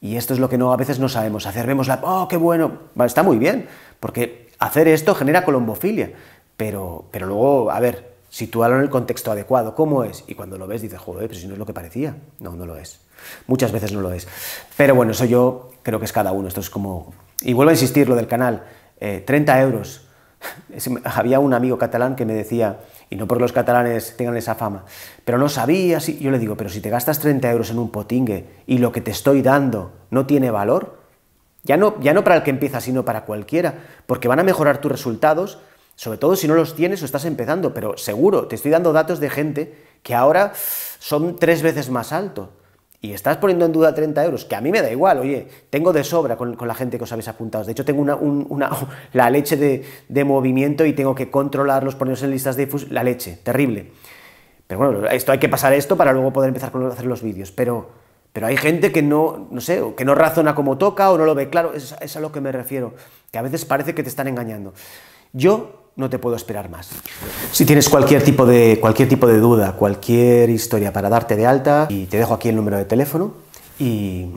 Y esto es lo que no, a veces no sabemos hacer. Vemos la, oh, qué bueno, está muy bien, porque hacer esto genera colombofilia. Pero, pero luego, a ver, sitúalo en el contexto adecuado, ¿cómo es? Y cuando lo ves dices, joder, pero si no es lo que parecía. No, no lo es. Muchas veces no lo es. Pero bueno, eso yo creo que es cada uno, esto es como y vuelvo a insistir, lo del canal, 30 eh, euros. Había un amigo catalán que me decía, y no por los catalanes tengan esa fama, pero no sabía, si... yo le digo, pero si te gastas 30 euros en un potingue y lo que te estoy dando no tiene valor, ya no, ya no para el que empieza, sino para cualquiera, porque van a mejorar tus resultados, sobre todo si no los tienes o estás empezando, pero seguro, te estoy dando datos de gente que ahora son tres veces más alto y estás poniendo en duda 30 euros, que a mí me da igual, oye, tengo de sobra con, la gente que os habéis apuntado. De hecho, tengo una, la leche de, movimiento y tengo que controlarlos, poneros en listas de difusión, la leche, terrible. Pero bueno, esto hay que pasar esto para luego poder empezar a hacer los vídeos. Pero, pero hay gente que no, no sé, que no razona como toca o no lo ve claro, es, es a lo que me refiero, que a veces parece que te están engañando. Yo no te puedo esperar más. Si tienes cualquier tipo, de, cualquier tipo de duda, cualquier historia para darte de alta, y te dejo aquí el número de teléfono y,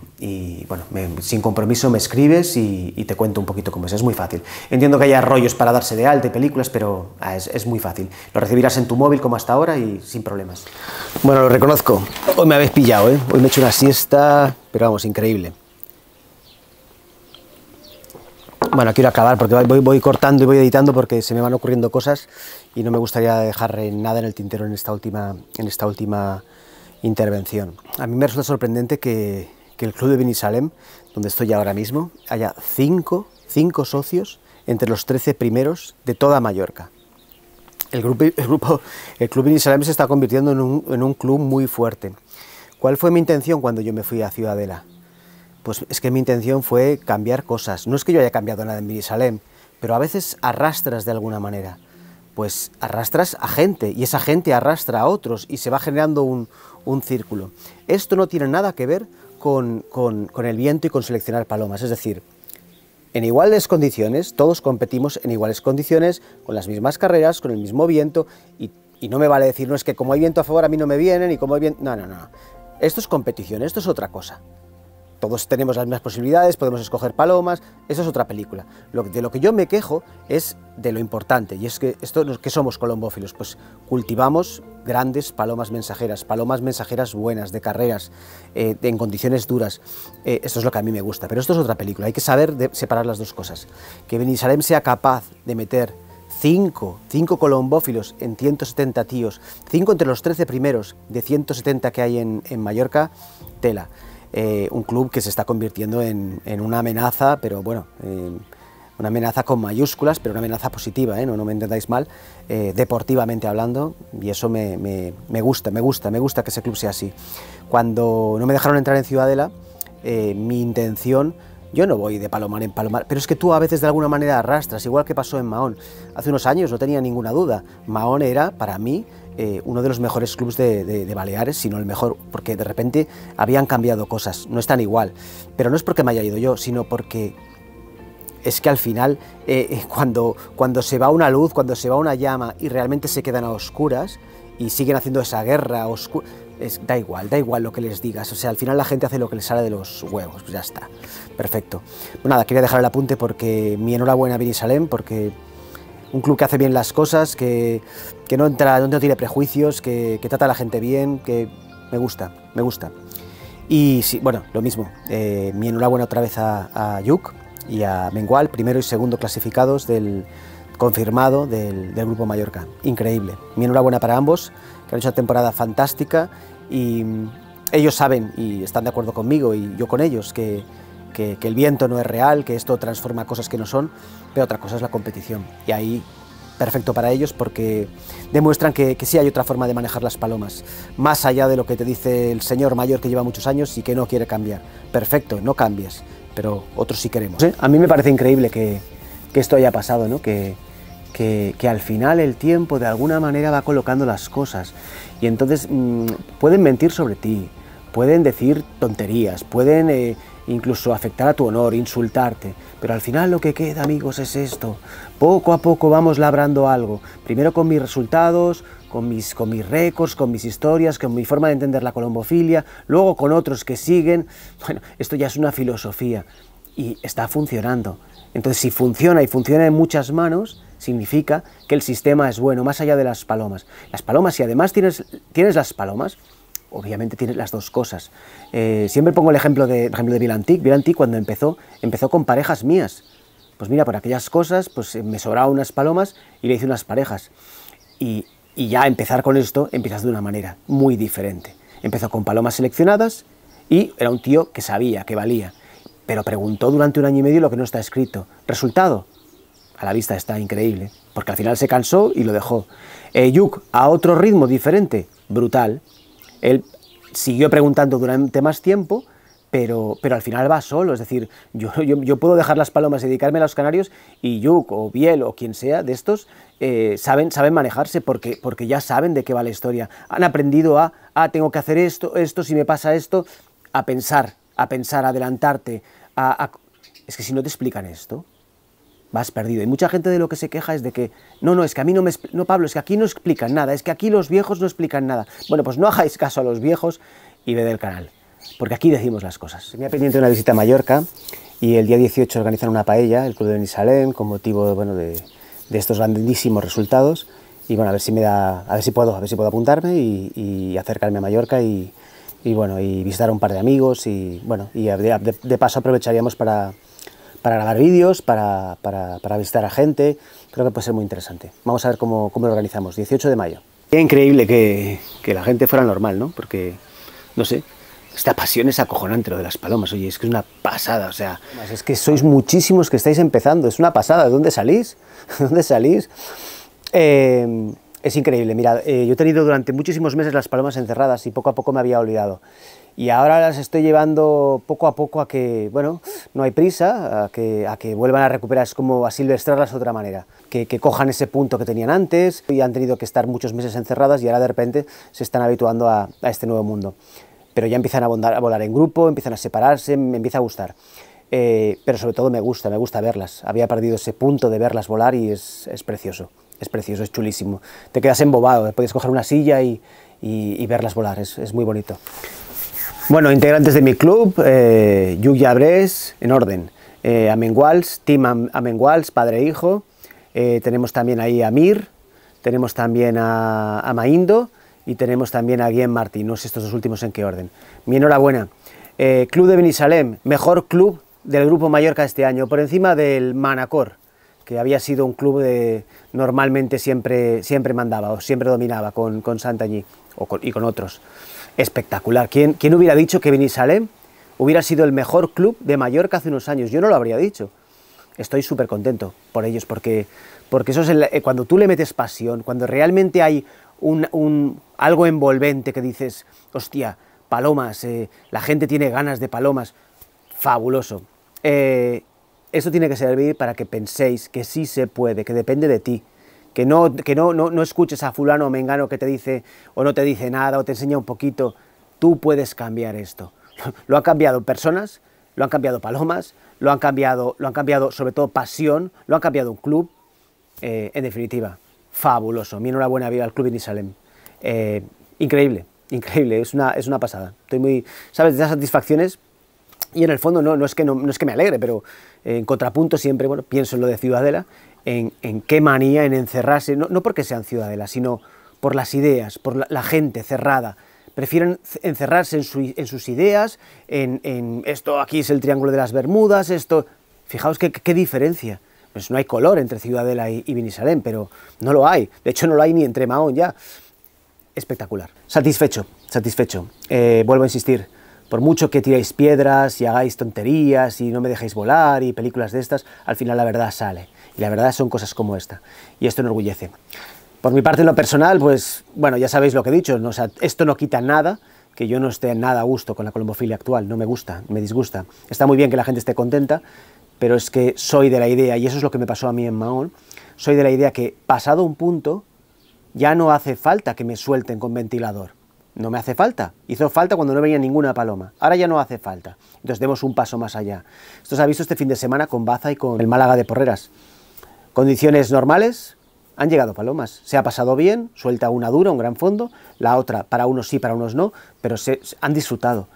bueno, sin compromiso me escribes y, te cuento un poquito cómo es. Es muy fácil. Entiendo que haya rollos para darse de alta y películas, pero ah, es, es, muy fácil. Lo recibirás en tu móvil como hasta ahora y sin problemas. Bueno, lo reconozco. Hoy me habéis pillado, ¿eh? Hoy me he hecho una siesta, pero vamos, increíble. Bueno, quiero acabar porque voy, cortando y voy editando porque se me van ocurriendo cosas y no me gustaría dejar nada en el tintero en esta última, en esta última intervención. A mí me resulta sorprendente que, el club de Benisalem, donde estoy ahora mismo, haya cinco, socios entre los 13 primeros de toda Mallorca. El, grupo, el, grupo, Club se está convirtiendo en un, en un club muy fuerte. ¿Cuál fue mi intención cuando yo me fui a Ciudadela? pues es que mi intención fue cambiar cosas. No es que yo haya cambiado nada en Jerusalén, pero a veces arrastras de alguna manera. Pues arrastras a gente y esa gente arrastra a otros y se va generando un, círculo. Esto no tiene nada que ver con, el viento y con seleccionar palomas. Es decir, en iguales condiciones, todos competimos en iguales condiciones, con las mismas carreras, con el mismo viento y y no me vale decir, no es que como hay viento a favor a mí no me vienen y como hay viento... No, no, no. Esto es competición, esto es otra cosa todos tenemos las mismas posibilidades, podemos escoger palomas, Esa es otra película. Lo, de lo que yo me quejo es de lo importante, y es que esto que somos colombófilos, pues cultivamos grandes palomas mensajeras, palomas mensajeras buenas, de carreras, eh, en condiciones duras. Eh, esto es lo que a mí me gusta, pero esto es otra película, hay que saber separar las dos cosas. Que Benisalem sea capaz de meter cinco, colombófilos en 170 tíos, cinco entre los 13 primeros de 170 que hay en, en Mallorca, tela. Eh, un club que se está convirtiendo en, una amenaza, pero bueno, eh, una amenaza con mayúsculas, pero una amenaza positiva, ¿eh? no, me entendáis mal, deportivamente hablando, y eso me, me, me, gusta, me gusta, me gusta que ese club sea así. Cuando no me dejaron entrar en Ciudadela, mi intención yo no voy de palomar en palomar, pero es que tú a veces de alguna manera arrastras, igual que pasó en Mahón. Hace unos años no tenía ninguna duda. Mahón era, para mí, eh, uno de los mejores clubes de, Baleares, sino el mejor, porque de repente habían cambiado cosas, no están igual. Pero no es porque me haya ido yo, sino porque es que al final, eh, cuando, cuando se va una luz, cuando se va una llama y realmente se quedan a oscuras y siguen haciendo esa guerra oscura, da igual, da igual lo que les digas. O sea, al final la gente hace lo que les sale de los huevos, pues ya está. Perfecto. Bueno, pues nada, quería dejar el apunte porque mi enhorabuena a Salem, porque un club que hace bien las cosas, que que no, entra, no tiene prejuicios, que, trata a la gente bien, que me gusta, me gusta. Y sí, bueno, lo mismo, eh, mi enhorabuena otra vez a, Yuk y a Mengual, primero y segundo clasificados del confirmado del, Grupo Mallorca. Increíble. Mi enhorabuena para ambos, que han hecho una temporada fantástica y mm, ellos saben y están de acuerdo conmigo y yo con ellos que, que el viento no es real, que esto transforma cosas que no son, pero otra cosa es la competición. Y ahí perfecto para ellos porque demuestran que, sí hay otra forma de manejar las palomas, más allá de lo que te dice el señor mayor que lleva muchos años y que no quiere cambiar. Perfecto, no cambies, pero otros sí queremos. ¿eh? A mí me parece increíble que, esto haya pasado, ¿no? que, que, al final el tiempo de alguna manera va colocando las cosas y entonces mm, pueden mentir sobre ti, pueden decir tonterías, pueden... Eh, incluso afectar a tu honor, insultarte. Pero al final lo que queda, amigos, es esto. Poco a poco vamos labrando algo. Primero con mis resultados, con mis, con mis récords, con mis historias, con mi forma de entender la colombofilia, luego con otros que siguen. Bueno, esto ya es una filosofía y está funcionando. Entonces, si funciona y funciona en muchas manos, significa que el sistema es bueno, más allá de las palomas. Las palomas, si además tienes, tienes las palomas, obviamente tiene las dos cosas. Eh, siempre pongo el ejemplo de, ejemplo de Vilantic. cuando empezó, empezó con parejas mías. Pues mira, por aquellas cosas, pues eh, me sobraba unas palomas y le hice unas parejas. Y, y ya empezar con esto, empiezas de una manera muy diferente. Empezó con palomas seleccionadas y era un tío que sabía, que valía. Pero preguntó durante un año y medio lo que no está escrito. Resultado, a la vista está increíble, porque al final se cansó y lo dejó. Eh, Yuk, a otro ritmo diferente, brutal, él siguió preguntando durante más tiempo, pero, al final va solo, es decir, yo, puedo dejar las palomas y dedicarme a los canarios y Yuk o Biel o quien sea de estos eh, saben, saben manejarse porque, ya saben de qué va la historia. Han aprendido a, ah, tengo que hacer esto, esto, si me pasa esto, a pensar, a pensar, a adelantarte, a... Es que si no te explican esto, vas perdido. Y mucha gente de lo que se queja es de que, no, no, es que a mí no me... No, Pablo, es que aquí no explican nada, es que aquí los viejos no explican nada. Bueno, pues no hagáis caso a los viejos y ve el canal, porque aquí decimos las cosas. Tenía pendiente una visita a Mallorca y el día 18 organizan una paella, el Club de Nisalén, con motivo bueno, de, de, estos grandísimos resultados. Y bueno, a ver si me da, a ver si puedo, a ver si puedo apuntarme y, acercarme a Mallorca y, y, bueno, y visitar a un par de amigos y bueno, y de paso aprovecharíamos para para grabar vídeos, para, para, visitar a gente. Creo que puede ser muy interesante. Vamos a ver cómo, cómo lo organizamos. 18 de mayo. Qué increíble que, la gente fuera normal, ¿no? Porque, no sé, esta pasión es acojonante lo de las palomas. Oye, es que es una pasada, o sea... Es que sois muchísimos que estáis empezando. Es una pasada. ¿De dónde salís? ¿De dónde salís? Em, es increíble. Mira, eh, yo he tenido durante muchísimos meses las palomas encerradas y poco a poco me había olvidado y ahora las estoy llevando poco a poco a que, bueno, no hay prisa, a que, a que vuelvan a recuperar, es como a silvestrarlas de otra manera, que, que, cojan ese punto que tenían antes y han tenido que estar muchos meses encerradas y ahora de repente se están habituando a, a este nuevo mundo. Pero ya empiezan a, a volar en grupo, empiezan a separarse, me empieza a gustar. Eh, pero sobre todo me gusta, me gusta verlas. Había perdido ese punto de verlas volar y es, es precioso, es precioso, es chulísimo. Te quedas embobado, puedes coger una silla y, y, y verlas volar, es, es muy bonito. Bueno, integrantes de mi club, eh, en orden. Eh, Amenguals, Team Amenguals, padre e hijo. Eh, tenemos también ahí a Mir, tenemos también a, Maindo y tenemos también a Guillem Martí. No sé estos dos últimos en qué orden. Mi enhorabuena. Eh, club de Benisalem, mejor club del Grupo Mallorca este año, por encima del Manacor, que había sido un club de normalmente siempre, siempre mandaba o siempre dominaba con, con y con otros espectacular. ¿Quién, quién hubiera dicho que Vinisalem hubiera sido el mejor club de Mallorca hace unos años? Yo no lo habría dicho. Estoy súper contento por ellos, porque, porque eso es eh, cuando tú le metes pasión, cuando realmente hay un, algo envolvente que dices, hostia, palomas, eh, la gente tiene ganas de palomas, fabuloso. Eh, eso tiene que servir para que penséis que sí se puede, que depende de ti, que no, no, escuches a fulano o mengano que te dice o no te dice nada o te enseña un poquito. Tú puedes cambiar esto. Lo han cambiado personas, lo han cambiado palomas, lo han cambiado, lo han cambiado sobre todo pasión, lo han cambiado un club. Eh, en definitiva, fabuloso. Mi enhorabuena vida al club Inisalem. Eh, increíble, increíble, es una, pasada. Estoy muy, ¿sabes? De satisfacciones y en el fondo no, no, es que no, es que me alegre, pero en contrapunto siempre, bueno, pienso en lo de Ciudadela en, qué manía, en encerrarse, no, porque sean ciudadelas, sino por las ideas, por la, gente cerrada. Prefieren encerrarse en, sus ideas, en, esto aquí es el Triángulo de las Bermudas, esto... Fijaos qué diferencia. Pues no hay color entre Ciudadela y, y pero no lo hay. De hecho, no lo hay ni entre Mahón ya. Espectacular. Satisfecho, satisfecho. Eh, vuelvo a insistir, por mucho que tiréis piedras y hagáis tonterías y no me dejéis volar y películas de estas, al final la verdad sale. Y la verdad son cosas como esta. Y esto enorgullece. Por mi parte, en lo personal, pues bueno, ya sabéis lo que he dicho, esto no quita nada que yo no esté nada a gusto con la colombofilia actual, no me gusta, me disgusta. Está muy bien que la gente esté contenta, pero es que soy de la idea, y eso es lo que me pasó a mí en Mahón, soy de la idea que pasado un punto ya no hace falta que me suelten con ventilador. No me hace falta. Hizo falta cuando no venía ninguna paloma. Ahora ya no hace falta. Entonces demos un paso más allá. Esto se ha visto este fin de semana con Baza y con el Málaga de Porreras. Condiciones normales, han llegado palomas. Se ha pasado bien, suelta una dura, un gran fondo, la otra para unos sí, para unos no, pero se han disfrutado.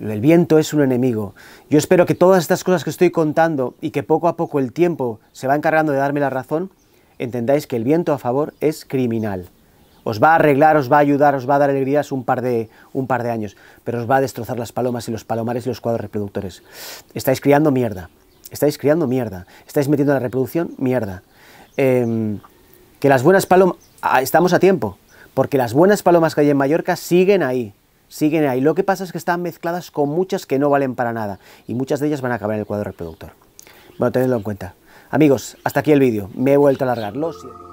El viento es un enemigo. Yo espero que todas estas cosas que estoy contando y que poco a poco el tiempo se va encargando de darme la razón, entendáis que el viento a favor es criminal. Os va a arreglar, os va a ayudar, os va a dar alegrías un par de, un par de años, pero os va a destrozar las palomas y los palomares y los cuadros reproductores. Estáis criando mierda estáis criando mierda, estáis metiendo la reproducción mierda. Em, que las buenas palomas, ah, estamos a tiempo, porque las buenas palomas que hay en Mallorca siguen ahí, siguen ahí. Lo que pasa es que están mezcladas con muchas que no valen para nada y muchas de ellas van a acabar en el cuadro reproductor. Bueno, tenedlo en cuenta. Amigos, hasta aquí el vídeo. Me he vuelto a alargar. Lo